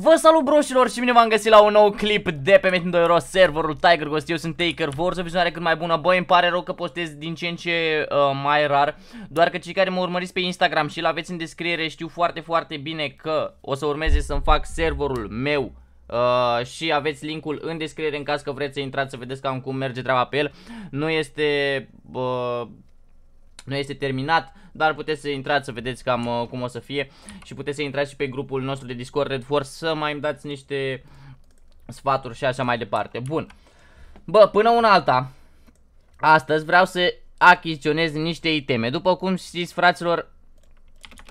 Vă salut broșilor și bine v-am găsit la un nou clip de pe Metin 2 serverul Tiger Ghost, eu sunt Taker, vor să vizionare cât mai bună, băi îmi pare rău că postez din ce în ce uh, mai rar, doar că cei care mă urmăriți pe Instagram și l-aveți în descriere știu foarte foarte bine că o să urmeze să-mi fac serverul meu Uh, și aveți linkul în descriere în caz că vreți să intrați să vedeți cam cum merge treaba pe el Nu este uh, nu este terminat, dar puteți să intrați să vedeți cam uh, cum o să fie și puteți să intrați și pe grupul nostru de Discord Red Force să mai îmi dați niște sfaturi și așa mai departe. Bun. Bă, până una alta, astăzi vreau să achiziționez niște iteme. După cum știți, fraților,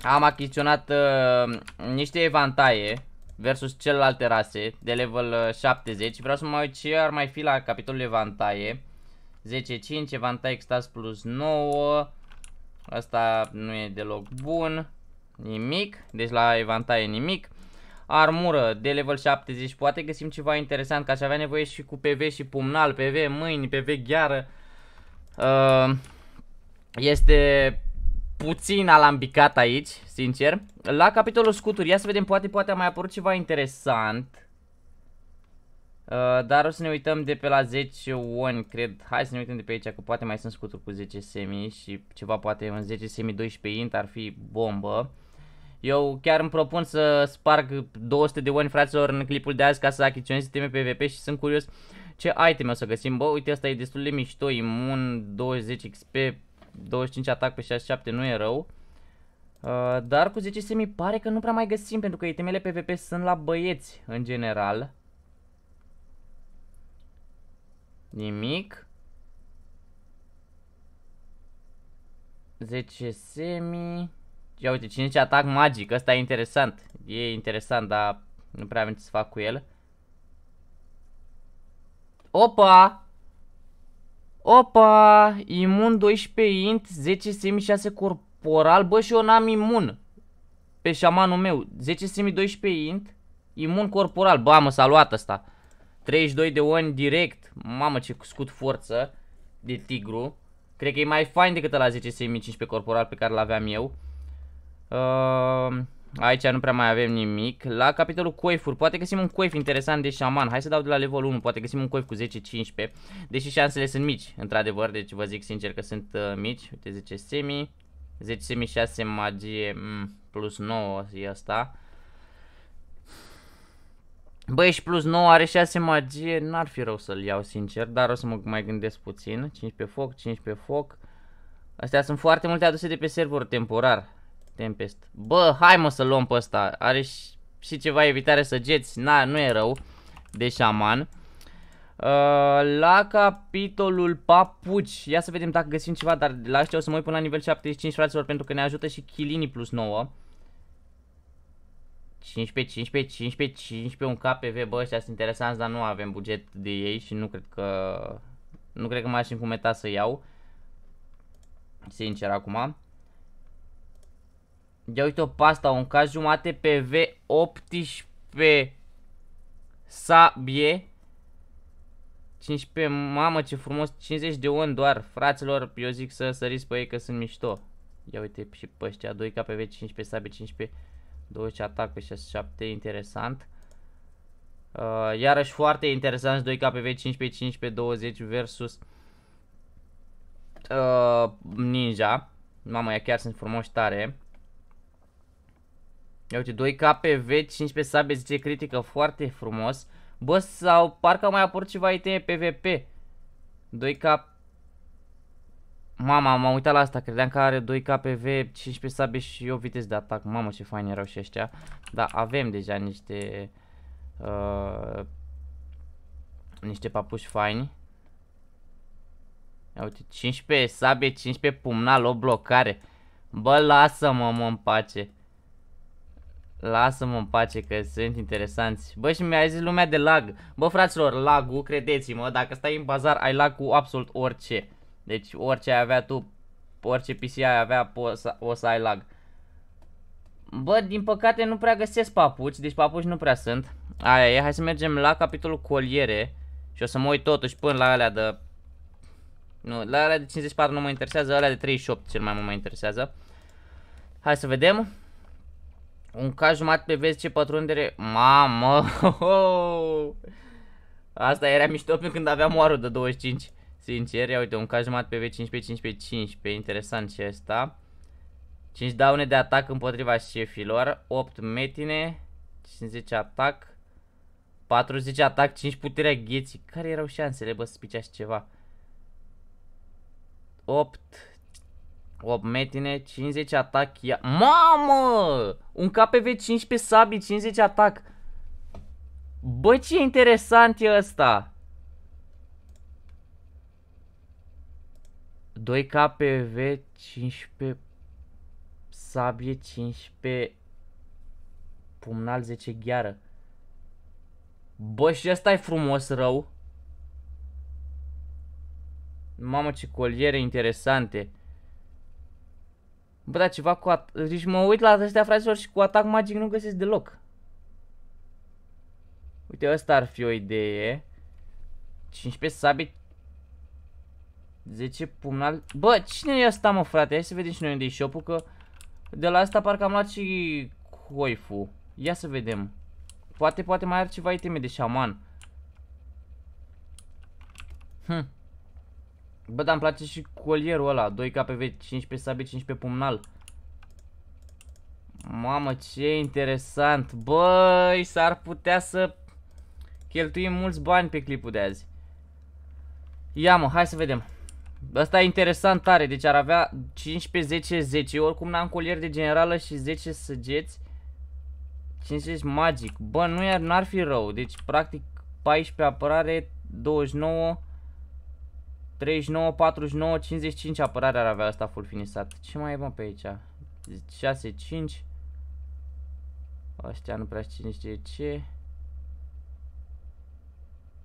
am achiziționat uh, niște evantaie versus celelalte rase de level 70. Uh, vreau să mă uit ce ar mai fi la capitolul evantaie. 10-5, evantaie extas plus 9. Asta nu e deloc bun. Nimic. Deci la e nimic. Armură de level 70. Poate găsim ceva interesant, că aș avea nevoie și cu PV și pumnal, PV mâini, PV gheară. Uh, este puțin alambicat aici, sincer. La capitolul scuturi, ia să vedem, poate, poate a mai apărut ceva interesant. Uh, dar o să ne uităm de pe la 10 oni, cred. Hai să ne uităm de pe aici, că poate mai sunt scuturi cu 10 semi și ceva poate în 10 semi 12 int ar fi bombă. Eu chiar îmi propun să sparg 200 de oni, fraților, în clipul de azi ca să achiziționez sisteme PvP și sunt curios ce iteme o să găsim. Bă, uite, asta e destul de mișto, imun, 20 XP, 25 atac pe 67, nu e rău. Uh, dar cu 10 semi pare că nu prea mai găsim, pentru că itemele PvP sunt la băieți în general. Uh, Nimic. 10 semi. Ia uite, 5 atac magic. Asta e interesant. E interesant, dar nu prea am ce să fac cu el. Opa! Opa! Imun 12 int, 10 semi, 6 corporal. Bă, și eu n-am imun. Pe șamanul meu. 10 semi, 12 int. Imun corporal. Bă, mă, s-a luat ăsta. 32 de oni direct. Mamă ce scut forță de tigru. Cred că e mai fain decât la 10 pe corporal pe care l-aveam eu. Uh, aici nu prea mai avem nimic. La capitolul coifuri, poate găsim un coif interesant de șaman. Hai să dau de la level 1, poate găsim un coif cu 10-15. Deși șansele sunt mici, într-adevăr, deci vă zic sincer că sunt uh, mici. Uite, 10 semi, 10 semi, 6 magie, mm, plus 9 e asta. Băi, și plus 9, are 6 magie, n-ar fi rău să-l iau sincer, dar o să mă mai gândesc puțin. 5 pe foc, 5 pe foc. Astea sunt foarte multe aduse de pe server temporar. Tempest. Bă, hai mă să luăm pe ăsta. Are și, și ceva evitare săgeți, na, nu e rău, de șaman. Uh, la capitolul papuci, ia să vedem dacă găsim ceva, dar la astea o să mă uit până la nivel 75, fraților, pentru că ne ajută și Chilini plus 9. 15, 15, 15, 15, un KPV, bă, ăștia sunt interesanți, dar nu avem buget de ei și nu cred că... Nu cred că mai aș încumeta să iau. Sincer, acum. Ia uite-o pasta, un caz jumate PV 18 sabie 15, mamă ce frumos, 50 de un doar, fraților, eu zic să săriți pe ei că sunt mișto. Ia uite și pe ăștia, 2 KPV, 15 sabie, 15 deci atac și 67, interesant. Uh, iarăși foarte interesant 2 KPV 15 15 20 versus uh, Ninja. Mamă, ea chiar sunt frumoși tare. Ia uite, 2 KPV 15 sabie zice critică foarte frumos. Bă, sau parcă mai apărut ceva ITM PVP. 2 KPV Mama, m-am uitat la asta, credeam că are 2 KPV, 15 sabie și 8 viteze de atac. Mamă, ce fain erau și ăștia. Dar avem deja niște... Uh, niște papuși faini. Ia uite, 15 sabie, 15 pumnal, o blocare. Bă, lasă-mă, mă, în pace. Lasă-mă în pace că sunt interesanți. Bă, și mi-a zis lumea de lag. Bă, fraților, lagul, credeți-mă, dacă stai în bazar, ai lag cu absolut orice. Deci orice ai avea tu, orice PC ai avea, o să ai lag. Bă, din păcate nu prea găsesc papuci, deci papuci nu prea sunt. Aia e, hai să mergem la capitolul coliere și o să mă uit totuși până la alea de... Nu, la alea de 54 nu mă interesează, alea de 38 cel mai mult mă interesează. Hai să vedem. Un caz jumat pe vezi ce pătrundere... Mamă! Asta era mișto pe când aveam oarul de 25. Sincer, ia uite, un caz pe PV 15, 15, 15, interesant și asta. 5 daune de atac împotriva șefilor, 8 metine, 50 atac, 40 atac, 5 puterea gheții. Care erau șansele, bă, să piceași ceva? 8, 8 metine, 50 atac, ia... Mamă! Un KPV 15 sabi, 50 atac. Bă, ce interesant e ăsta! 2 KPV, 15 sabie, 15 pumnal, 10 gheară. Bă, și ăsta e frumos rău. Mamă, ce coliere interesante. Bă, dar ceva cu at Deci mă uit la astea, fraților, și cu atac magic nu găsesc deloc. Uite, ăsta ar fi o idee. 15 sabie, 10 pumnal. Bă, cine e asta, mă, frate? Hai să vedem și noi unde e shop că de la asta parcă am luat și coifu. Ia să vedem. Poate, poate mai are ceva iteme de șaman. Hm. Bă, dar îmi place și colierul ăla. 2 KPV, 15 sabie, 15 pumnal. Mamă, ce interesant. Băi, s-ar putea să cheltuim mulți bani pe clipul de azi. Ia mă, hai să vedem. Asta e interesant tare, deci ar avea 15, 10, 10, Eu oricum n-am colier de generală și 10 săgeți 50 magic, bă, nu ar, n-ar fi rău, deci practic 14 apărare, 29, 39, 49, 55 apărare ar avea asta full finisat Ce mai e bă pe aici? 6, 5 Astea nu prea știu nici de ce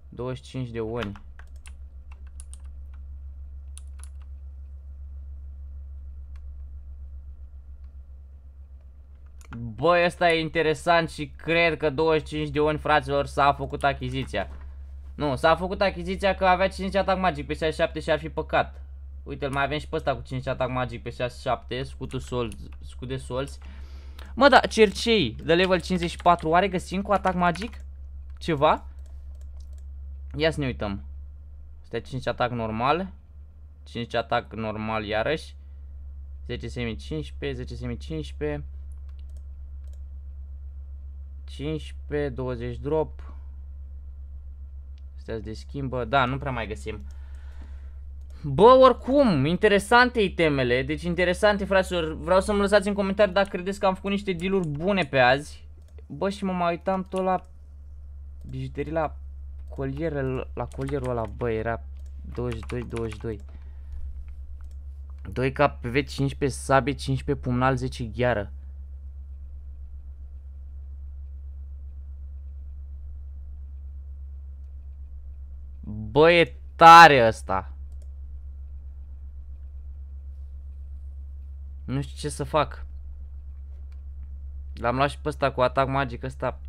25 de oni Bă, ăsta e interesant și cred că 25 de ori, fraților, s-a făcut achiziția. Nu, s-a făcut achiziția că avea 5 atac magic pe 67 și ar fi păcat. Uite, mai avem și pe ăsta cu 5 atac magic pe 67, scutul sol, scut de solți. Mă, da, cercei de level 54, oare găsim cu atac magic? Ceva? Ia să ne uităm. Este 5 atac normal. 5 atac normal iarăși. 10 semi 15, 10 semi 15. 15, 20 drop. Astea se deschimbă, Da, nu prea mai găsim. Bă, oricum, interesante itemele, deci interesante, fraților, vreau să-mi lăsați în comentarii dacă credeți că am făcut niște dealuri bune pe azi. Bă, și mă mai uitam tot la bijuterii la colier, la colierul ăla, bă, era 22, 22. 2 cap pe 15 sabie, 15 pumnal, 10 gheară. Bă, e tare ăsta. Nu știu ce să fac. L-am luat și pe ăsta cu atac magic ăsta.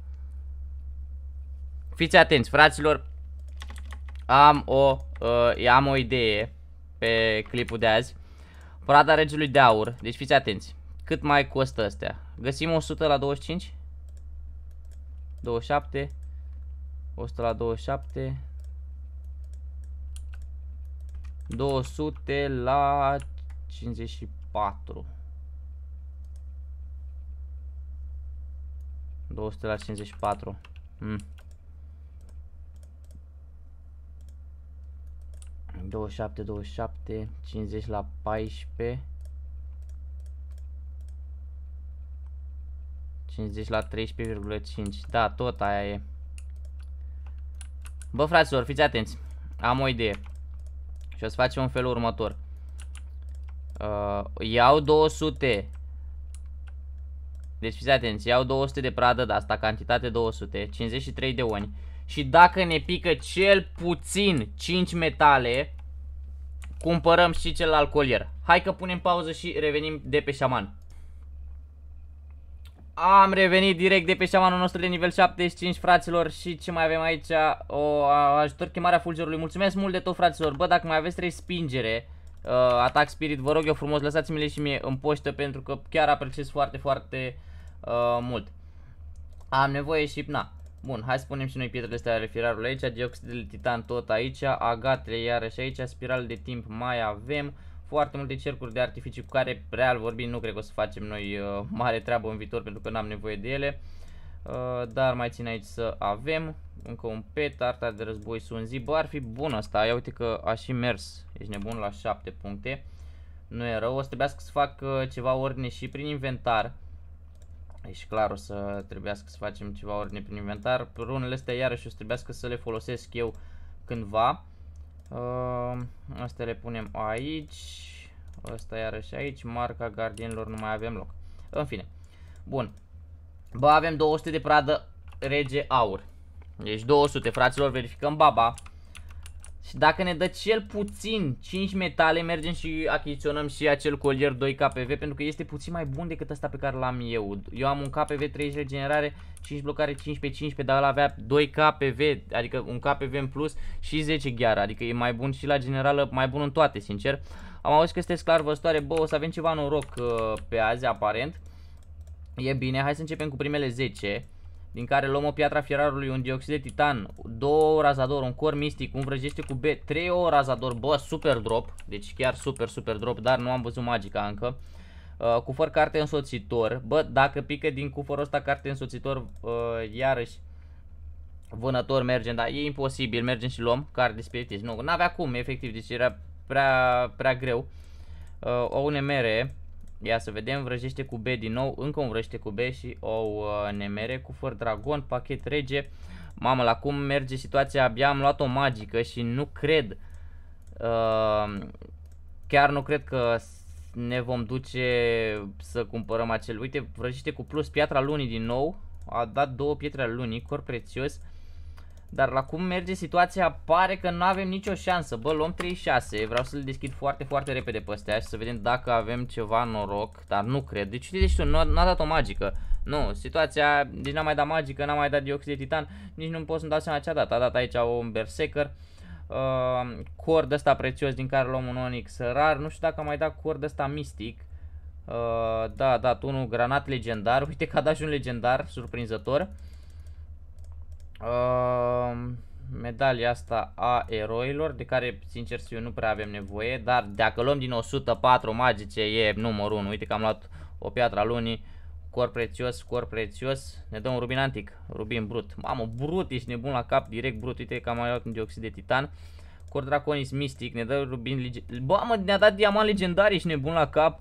Fiți atenți, fraților. Am o, uh, am o idee pe clipul de azi. Prada regelui de aur. Deci fiți atenți. Cât mai costă astea? Găsim 100 la 25? 27. 100 la 27. 200 la 54. 200 la 54. Mm. 27, 27, 50 la 14. 50 la 13,5. Da, tot aia e. Bă, fraților, fiți atenți. Am o idee. Și o să facem în felul următor. Uh, iau 200. Deci fiți atenți, iau 200 de pradă de asta, cantitate 200, 53 de oni. Și dacă ne pică cel puțin 5 metale, cumpărăm și celălalt colier. Hai că punem pauză și revenim de pe șaman. Am revenit direct de pe șamanul nostru de nivel 75, fraților, și ce mai avem aici? O ajutor chemarea fulgerului. Mulțumesc mult de tot, fraților. Bă, dacă mai aveți respingere, uh, atac spirit, vă rog eu frumos, lăsați-mi-le și mie în poștă, pentru că chiar apreciez foarte, foarte uh, mult. Am nevoie și, na, Bun, hai să punem și noi pietrele astea ale firarului aici, dioxid de titan tot aici, agatele iarăși aici, spiral de timp mai avem, foarte multe cercuri de artificii cu care, real vorbind, nu cred că o să facem noi uh, mare treabă în viitor pentru că n-am nevoie de ele. Uh, dar mai țin aici să avem încă un pet, arta de război sunzi. Bă, ar fi bun asta. Ia uite că a și mers. Ești nebun la 7 puncte. Nu e rău. O să trebuiască să fac uh, ceva ordine și prin inventar. Ești deci, clar, o să trebuiască să facem ceva ordine prin inventar. Runele astea iarăși o să trebuiască să le folosesc eu cândva. Ehm, asta le punem aici. Asta iarăși aici. Marca gardienilor nu mai avem loc. În fine. Bun. Bă, avem 200 de pradă rege aur. Deci 200, fraților, verificăm baba. Și dacă ne dă cel puțin 5 metale, mergem și achiziționăm și acel colier 2 KPV, pentru că este puțin mai bun decât ăsta pe care l-am eu. Eu am un KPV 30 regenerare, 5 blocare, 15, 15, dar el avea 2 KPV, adică un KPV în plus și 10 gheară, adică e mai bun și la generală, mai bun în toate, sincer. Am auzit că este clar văstoare, bă, o să avem ceva noroc uh, pe azi, aparent. E bine, hai să începem cu primele 10 din care luăm o piatra fierarului, un dioxid de titan, două razador, un cor mistic, un vrăjește cu B, trei o razador, bă, super drop, deci chiar super, super drop, dar nu am văzut magica încă. Uh, cufăr carte însoțitor, bă, dacă pică din cufărul ăsta carte însoțitor, uh, iarăși, vânător mergem, dar e imposibil, mergem și luăm carte spiritist, deci nu, n-avea cum, efectiv, deci era prea, prea greu. Uh, o unemere, Ia să vedem, vrăjește cu B din nou, încă un vrăjește cu B și o uh, nemere cu făr dragon, pachet rege. Mamă, la cum merge situația, abia am luat o magică și nu cred, uh, chiar nu cred că ne vom duce să cumpărăm acel. Uite, vrăjește cu plus piatra lunii din nou, a dat două pietre al lunii, cor prețios. Dar la cum merge situația, pare că nu avem nicio șansă. Bă, luăm 36. Vreau să le deschid foarte, foarte repede pe astea și să vedem dacă avem ceva noroc. Dar nu cred. Deci, deci nu, nu a dat o magică. Nu, situația, deci n a mai dat magică, n a mai dat dioxid de titan. Nici nu pot să-mi dau seama ce a dat. A dat aici un berserker. Uh, cord ăsta prețios din care luăm un onix rar. Nu știu dacă am mai dat cord ăsta mistic. Uh, da, da, unul granat legendar. Uite că a dat și un legendar, surprinzător. Uh, medalia asta a eroilor, de care, sincer să eu, nu prea avem nevoie, dar dacă luăm din 104 magice, e numărul 1. Uite că am luat o piatra lunii, cor prețios, cor prețios, ne dă un rubin antic, rubin brut. Mamă, brut, ești nebun la cap, direct brut, uite că am mai luat un dioxid de titan. Cor draconis mistic, ne dă rubin Bă, mă, ne-a dat diamant legendar, ești nebun la cap.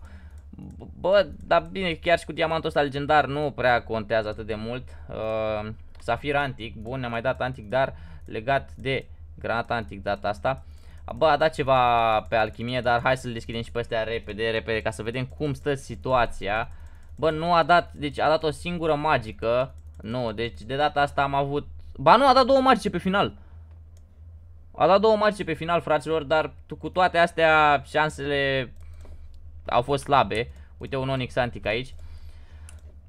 Bă, dar bine, chiar și cu diamantul ăsta legendar nu prea contează atât de mult. Uh, Safir antic, bun, ne-a mai dat antic, dar legat de granat antic data asta. Bă, a dat ceva pe alchimie, dar hai să-l deschidem și pe astea repede, repede, ca să vedem cum stă situația. Bă, nu a dat, deci a dat o singură magică. Nu, deci de data asta am avut... Ba nu, a dat două magice pe final. A dat două magice pe final, fraților, dar cu toate astea șansele au fost slabe. Uite un Onyx Antic aici.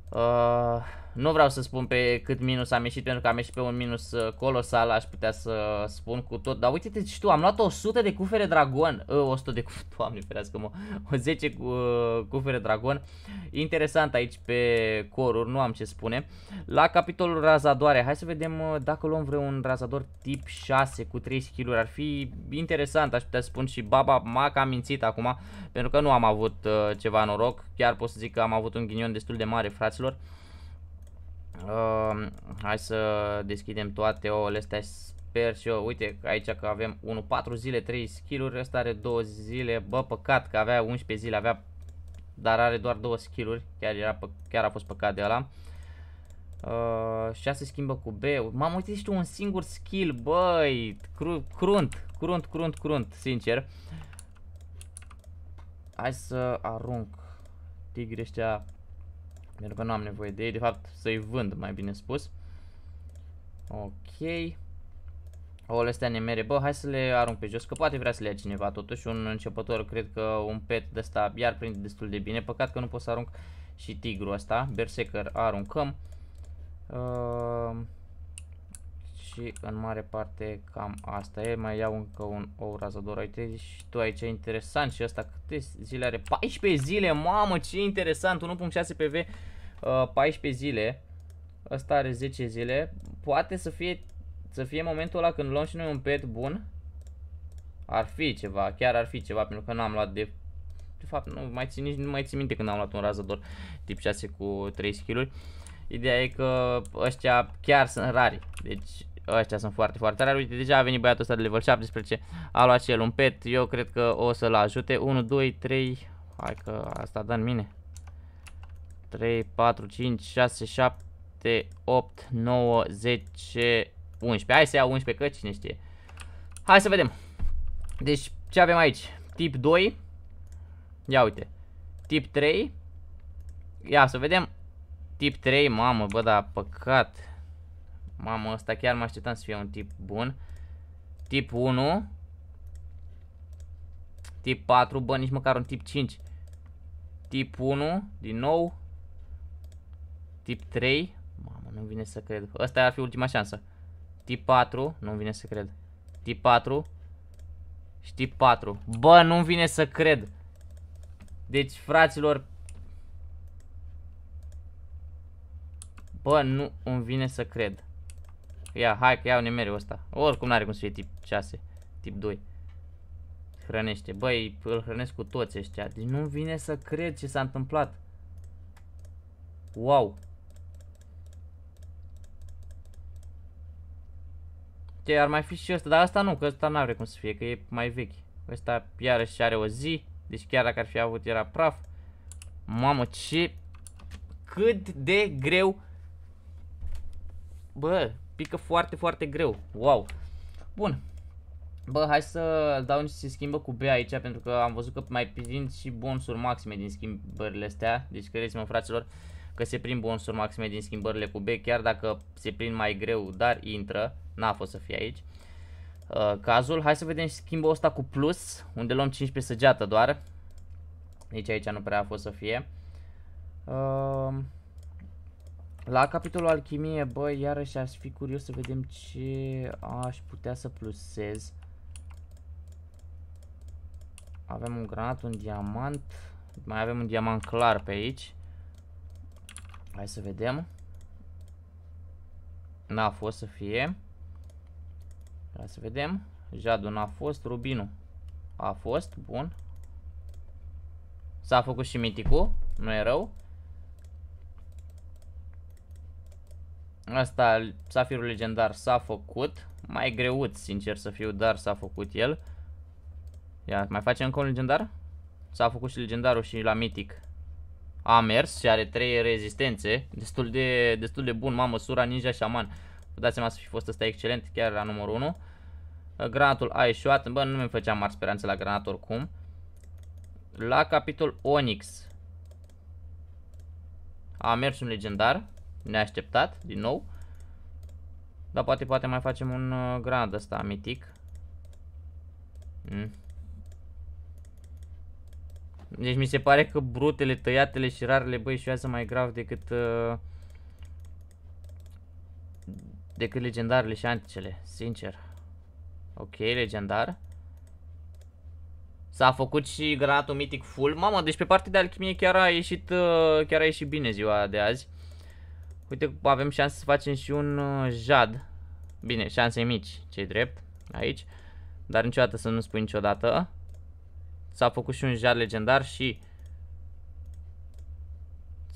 Uh, nu vreau să spun pe cât minus am ieșit pentru că am ieșit pe un minus uh, colosal, aș putea să spun cu tot. Dar uite-te și tu, am luat 100 de cufere dragon, Ă, 100 de cufere, doamne ferească mă, 10 cu, uh, cufere dragon. Interesant aici pe coruri, nu am ce spune. La capitolul razadoare, hai să vedem uh, dacă luăm vreun razador tip 6 cu 3 skill-uri. Ar fi interesant, aș putea să spun și baba m-a cam mințit acum pentru că nu am avut uh, ceva noroc. Chiar pot să zic că am avut un ghinion destul de mare, fraților. Uh, hai să deschidem toate ouăle astea sper și eu. Uite aici că avem 1, 4 zile, 3 skill-uri, ăsta are 2 zile. Bă, păcat că avea 11 zile, avea dar are doar 2 skill-uri. Chiar era chiar a fost păcat de ăla. Uh, se schimbă cu B. M-am uitat și tu un singur skill, băi. Cru crunt, crunt, crunt, crunt, sincer. Hai să arunc tigri ăștia pentru că nu am nevoie de ei, de fapt să-i vând, mai bine spus. Ok. O, astea ne mere, bă, hai să le arunc pe jos, că poate vrea să le ia cineva totuși, un începător, cred că un pet de ăsta iar prinde destul de bine, păcat că nu pot să arunc și tigru ăsta, berserker aruncăm. Uh, și în mare parte cam asta e. Mai iau încă un ou razador, Uite și deci tu aici, interesant și asta câte zile are? 14 zile, mamă, ce interesant, 1.6 PV, uh, 14 zile. Asta are 10 zile. Poate să fie, să fie momentul ăla când luăm și noi un pet bun. Ar fi ceva, chiar ar fi ceva, pentru că n-am luat de... De fapt, nu mai țin, nici, nu mai țin minte când am luat un razador tip 6 cu 3 skill-uri. Ideea e că ăștia chiar sunt rari. Deci ăștia sunt foarte, foarte rari. Uite, deja a venit băiatul ăsta de level 17, a luat și el un pet, eu cred că o să-l ajute. 1, 2, 3, hai că asta dă în mine. 3, 4, 5, 6, 7, 8, 9, 10, 11. Hai să iau 11, că cine știe. Hai să vedem. Deci, ce avem aici? Tip 2. Ia uite. Tip 3. Ia să vedem. Tip 3, mamă, bă, da, păcat. Mamă, ăsta chiar mă așteptam să fie un tip bun. Tip 1. Tip 4, bă, nici măcar un tip 5. Tip 1, din nou. Tip 3. Mamă, nu vine să cred. Ăsta ar fi ultima șansă. Tip 4, nu vine să cred. Tip 4. Și tip 4. Bă, nu vine să cred. Deci, fraților, Bă, nu îmi vine să cred. Ia, hai că iau nemereu ăsta. Oricum n-are cum să fie tip 6, tip 2. Hrănește. Băi, îl hrănesc cu toți ăștia. Deci nu vine să cred ce s-a întâmplat. Wow. Ce, ar mai fi și ăsta, dar asta nu, că ăsta n-are cum să fie, că e mai vechi. Ăsta iarăși are o zi, deci chiar dacă ar fi avut era praf. Mamă, ce... Cât de greu... Bă, pică foarte, foarte greu. Wow. Bun. Bă, hai să dau niște se schimbă cu B aici, pentru că am văzut că mai prind și bonusuri maxime din schimbările astea. Deci credeți-mă, fraților, că se prind bonusuri maxime din schimbările cu B, chiar dacă se prind mai greu, dar intră. N-a fost să fie aici. Uh, cazul. Hai să vedem și schimbă ăsta cu plus, unde luăm 15 săgeată doar. Nici aici nu prea a fost să fie. Uh, la capitolul alchimie, bă, iarăși aș fi curios să vedem ce aș putea să plusez. Avem un granat, un diamant. Mai avem un diamant clar pe aici. Hai să vedem. N-a fost să fie. Hai să vedem. Jadu n-a fost, rubinul a fost, bun. S-a făcut și miticul, nu e rău. Asta, safirul legendar s-a făcut. Mai greuț, sincer să fiu, dar s-a făcut el. Ia, mai facem încă un legendar? S-a făcut și legendarul și la mitic. A mers și are 3 rezistențe. Destul de, destul de bun, mamă, sura ninja șaman. Vă dați seama să fi fost ăsta excelent, chiar la numărul 1. Granatul a ieșuat. Bă, nu mi făcea mari speranțe la granat oricum. La capitol Onyx. A mers un legendar neașteptat, din nou. Dar poate, poate mai facem un uh, grad ăsta mitic. Mm. Deci mi se pare că brutele, tăiatele și rarele, băi, șuiază mai grav decât... Uh, decât legendarele și anticele, sincer. Ok, legendar. S-a făcut și granatul mitic full. Mamă, deci pe partea de alchimie chiar a ieșit, uh, chiar a ieșit bine ziua de azi. Uite, avem șanse să facem și un uh, jad. Bine, șanse mici, ce drept, aici. Dar niciodată să nu spui niciodată. S-a făcut și un jad legendar și...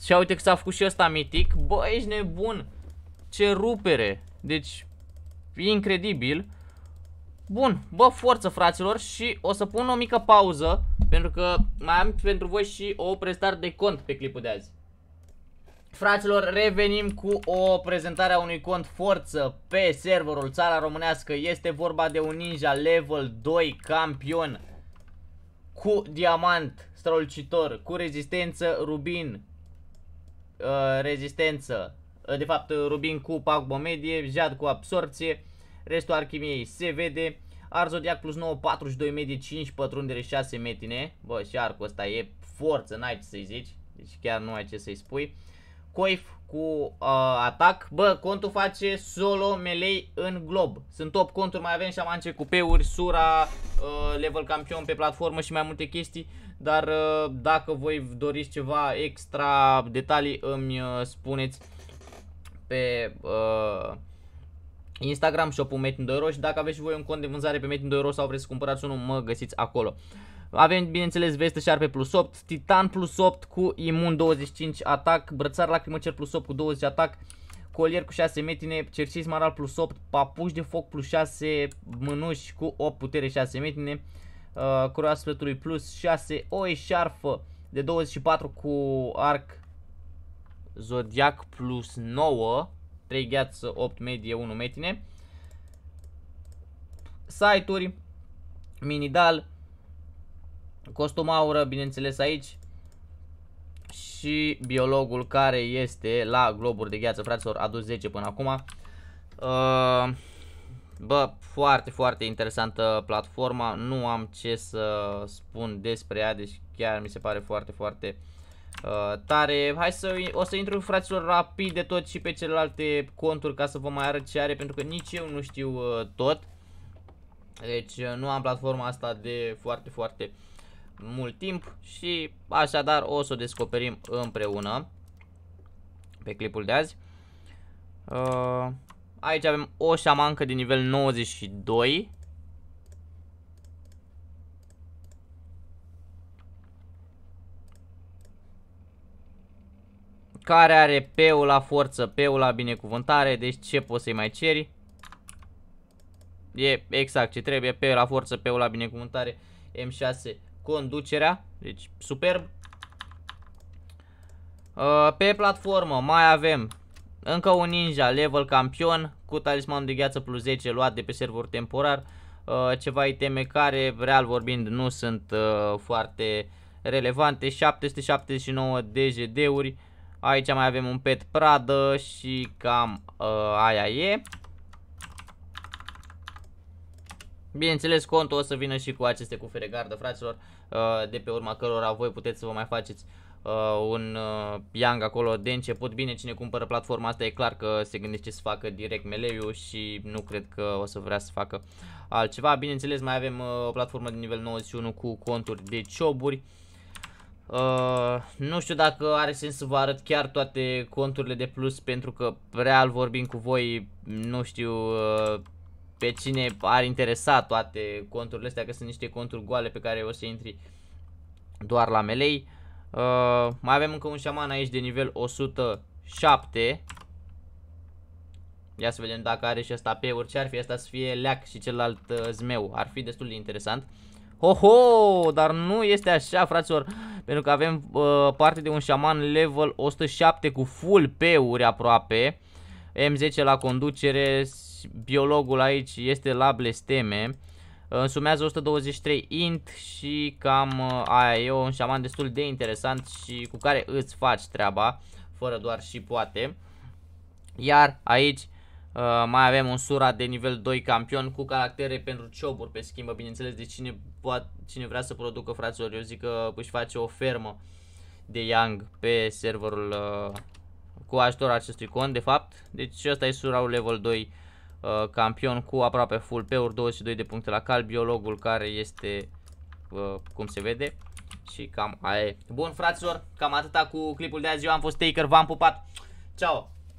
Și uite că s-a făcut și ăsta mitic. Bă, ești nebun! Ce rupere! Deci, incredibil. Bun, bă, forță fraților și o să pun o mică pauză pentru că mai am pentru voi și o prestare de cont pe clipul de azi. Fraților, revenim cu o prezentare a unui cont forță pe serverul Țara Românească. Este vorba de un ninja level 2 campion cu diamant strălucitor, cu rezistență rubin, uh, rezistență, uh, de fapt uh, rubin cu pagubă medie, jad cu absorție restul archimiei se vede, ar zodiac plus 9, 42 medie, 5 pătrundere, 6 metine, bă și arcul ăsta e forță, n-ai ce să-i zici, deci chiar nu ai ce să-i spui coif cu uh, atac. Bă, contul face solo melee în glob. Sunt top conturi, mai avem șamance cu peuri, sura, uh, level campion pe platformă și mai multe chestii. Dar uh, dacă voi doriți ceva extra detalii îmi uh, spuneți pe uh, Instagram shop-ul Metin 2 Euro și dacă aveți și voi un cont de vânzare pe Metin 2 Euro sau vreți să cumpărați unul, mă găsiți acolo. Uh, avem, bineînțeles, veste șarpe plus 8, titan plus 8 cu imun 25 atac, brățar lacrimăcer plus 8 cu 20 atac, colier cu 6 metine, cercei smaral plus 8, papuși de foc plus 6, mânuși cu 8 putere 6 metine, uh, curoa sfătului plus 6, o eșarfă de 24 cu arc zodiac plus 9, 3 gheață, 8 medie, 1 metine, site-uri, minidal, Costum aură, bineînțeles, aici. Și biologul care este la globuri de gheață, fraților, a dus 10 până acum. Uh, bă, foarte, foarte interesantă platforma. Nu am ce să spun despre ea, deci chiar mi se pare foarte, foarte uh, tare. Hai să, o să intru, fraților, rapid de tot și pe celelalte conturi ca să vă mai arăt ce are, pentru că nici eu nu știu uh, tot. Deci uh, nu am platforma asta de foarte, foarte mult timp și așadar o să o descoperim împreună pe clipul de azi. Uh, aici avem o șamancă de nivel 92. Care are P-ul la forță, P-ul la binecuvântare, deci ce poți să-i mai ceri? E exact ce trebuie, P la forță, P la binecuvântare, M6 conducerea. Deci, superb. Uh, pe platformă mai avem încă un ninja, level campion, cu talismanul de gheață plus 10 luat de pe server temporar. Uh, ceva iteme care, real vorbind, nu sunt uh, foarte relevante. 779 DGD-uri. Aici mai avem un pet pradă și cam aia e. Bineînțeles, contul o să vină și cu aceste cufere gardă, fraților. Uh, de pe urma cărora voi puteți să vă mai faceți uh, un uh, Yang acolo de început. Bine, cine cumpără platforma asta e clar că se gândește să facă direct meleiu și nu cred că o să vrea să facă altceva. Bineînțeles, mai avem uh, o platformă de nivel 91 cu conturi de cioburi. Uh, nu știu dacă are sens să vă arăt chiar toate conturile de plus pentru că real vorbim cu voi, nu știu, uh, pe cine ar interesa toate conturile astea, că sunt niște conturi goale pe care o să intri doar la melei. Uh, mai avem încă un șaman aici de nivel 107. Ia să vedem dacă are și asta pe orice ar fi, asta să fie leac și celălalt uh, zmeu. Ar fi destul de interesant. Ho, ho, dar nu este așa, fraților, pentru că avem uh, parte de un șaman level 107 cu full pe uri aproape. M10 la conducere, deci, biologul aici este la blesteme. Însumează 123 int și cam uh, aia e un șaman destul de interesant și cu care îți faci treaba, fără doar și poate. Iar aici uh, mai avem un Sura de nivel 2 campion cu caractere pentru cioburi pe schimbă, bineînțeles, de cine, poate, cine vrea să producă, fraților, eu zic că își face o fermă de Yang pe serverul uh, cu ajutorul acestui cont, de fapt. Deci ăsta e Sura level 2 Uh, campion cu aproape full pe-uri, 22 de puncte la cal, biologul care este, uh, cum se vede, și cam aia e. Bun, fraților, cam atâta cu clipul de azi, eu am fost Taker, v-am pupat, ciao